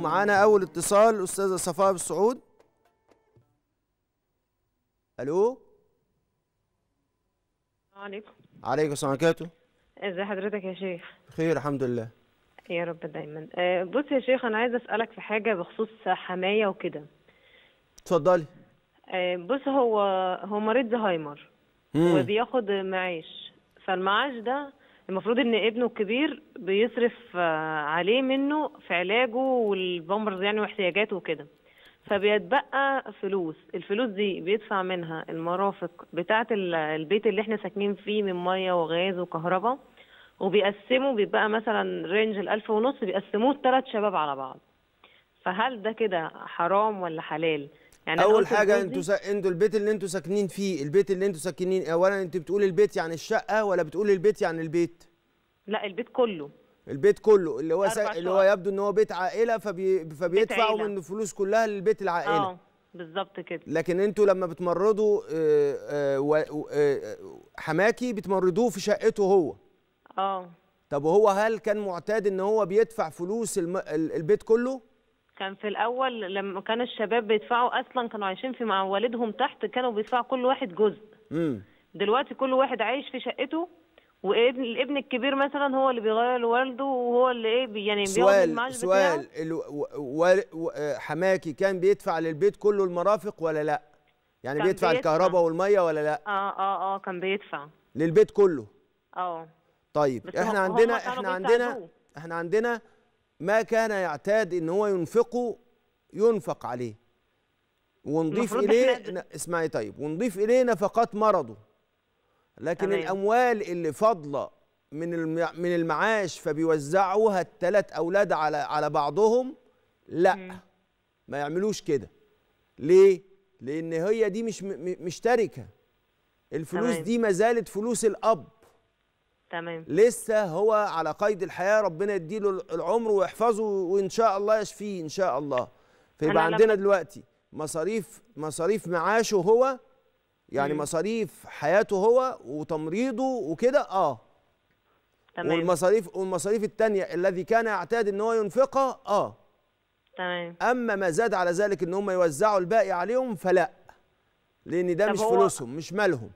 ومعانا اول اتصال استاذه صفاء بالسعود الو عليكم عليكم السلام عليكم ازي حضرتك يا شيخ خير الحمد لله يا رب دايما آه، بص يا شيخ انا عايزه اسالك في حاجه بخصوص حمايه وكده اتفضلي آه، بص هو هو مريض زهايمر وبياخد معاش فالمعاش ده المفروض ان ابنه الكبير بيصرف آه، عليه منه في علاجه والبامبرز يعني واحتياجاته وكده فبيتبقى فلوس الفلوس دي بيدفع منها المرافق بتاعة البيت اللي احنا ساكنين فيه من مية وغاز وكهرباء وبيقسموا بيبقى مثلا رينج الألف ونص بيقسموه لثلاث شباب على بعض فهل ده كده حرام ولا حلال؟ يعني اول حاجه انتوا انتوا البيت اللي انتوا ساكنين فيه البيت اللي انتوا ساكنين اولا انت بتقول البيت يعني الشقه ولا بتقول البيت يعني البيت لا البيت كله البيت كله اللي هو سا... اللي هو يبدو ان هو بيت عائله فبي... فبيدفعوا من الفلوس كلها للبيت العائله اه بالظبط كده لكن انتوا لما بتمرضوا آآ آه، آآ آه، آآ آه، حماكي بتمرضوه في شقته هو اه طب وهو هل كان معتاد ان هو بيدفع فلوس الم... البيت كله كان في الاول لما كان الشباب بيدفعوا اصلا كانوا عايشين في مع والدهم تحت كانوا بيدفعوا كل واحد جزء امم دلوقتي كل واحد عايش في شقته وابن الابن الكبير مثلا هو اللي بيغير لوالده وهو اللي ايه يعني بياخد سؤال سؤال سؤال آه، حماكي كان بيدفع للبيت كله المرافق ولا لا؟ يعني بيدفع الكهرباء والميه ولا لا؟ اه اه اه كان بيدفع للبيت كله اه طيب احنا عندنا احنا عندنا احنا عندنا ما كان يعتاد ان هو ينفقه ينفق عليه ونضيف اليه ن... اسمعي إيه طيب ونضيف اليه نفقات مرضه لكن تمام. الاموال اللي فاضله من الم... من المعاش فبيوزعوها الثلاث اولاد على على بعضهم لا ما يعملوش كده ليه لان هي دي مش م... مشتركه الفلوس تمام. دي ما زالت فلوس الاب تمام لسه هو على قيد الحياه ربنا يديله العمر ويحفظه وان شاء الله يشفيه ان شاء الله فيبقى عندنا دلوقتي مصاريف مصاريف معاشه هو يعني مم. مصاريف حياته هو وتمريضه وكده اه تمام والمصاريف والمصاريف الثانيه الذي كان يعتاد ان هو ينفقها اه تمام اما ما زاد على ذلك ان هم يوزعوا الباقي عليهم فلا لان ده مش فلوسهم مش مالهم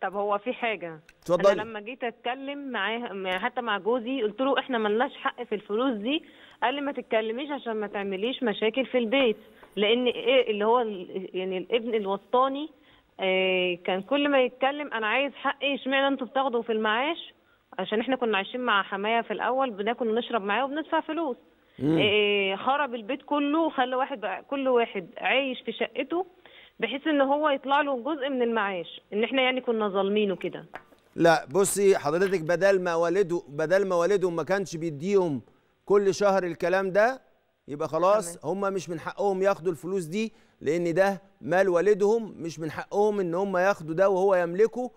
طب هو في حاجه اتفضلي انا لما جيت اتكلم معاه حتى مع جوزي قلت له احنا ملناش حق في الفلوس دي قال لي ما تتكلميش عشان ما تعمليش مشاكل في البيت لان ايه اللي هو يعني الابن الوسطاني إيه كان كل ما يتكلم انا عايز حقي اشمعنى انتوا بتاخدوا في المعاش عشان احنا كنا عايشين مع حمايه في الاول بناكل ونشرب معاه وبندفع فلوس إيه خرب البيت كله وخلى واحد بقى كل واحد عايش في شقته بحيث ان هو يطلع له جزء من المعاش ان احنا يعني كنا ظالمينه كده لا بصي حضرتك بدل ما والده بدل ما والده ما كانش بيديهم كل شهر الكلام ده يبقى خلاص هم مش من حقهم ياخدوا الفلوس دي لان ده مال والدهم مش من حقهم ان هم ياخدوا ده وهو يملكه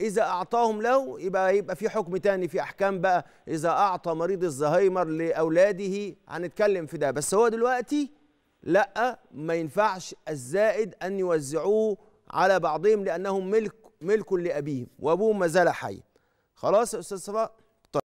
اذا اعطاهم له يبقى يبقى في حكم تاني في احكام بقى اذا اعطى مريض الزهايمر لاولاده هنتكلم في ده بس هو دلوقتي لا ما ينفعش الزائد أن يوزعوه على بعضهم لأنهم ملك ملك لأبيهم وأبوهم ما زال حي خلاص يا أستاذ صفاء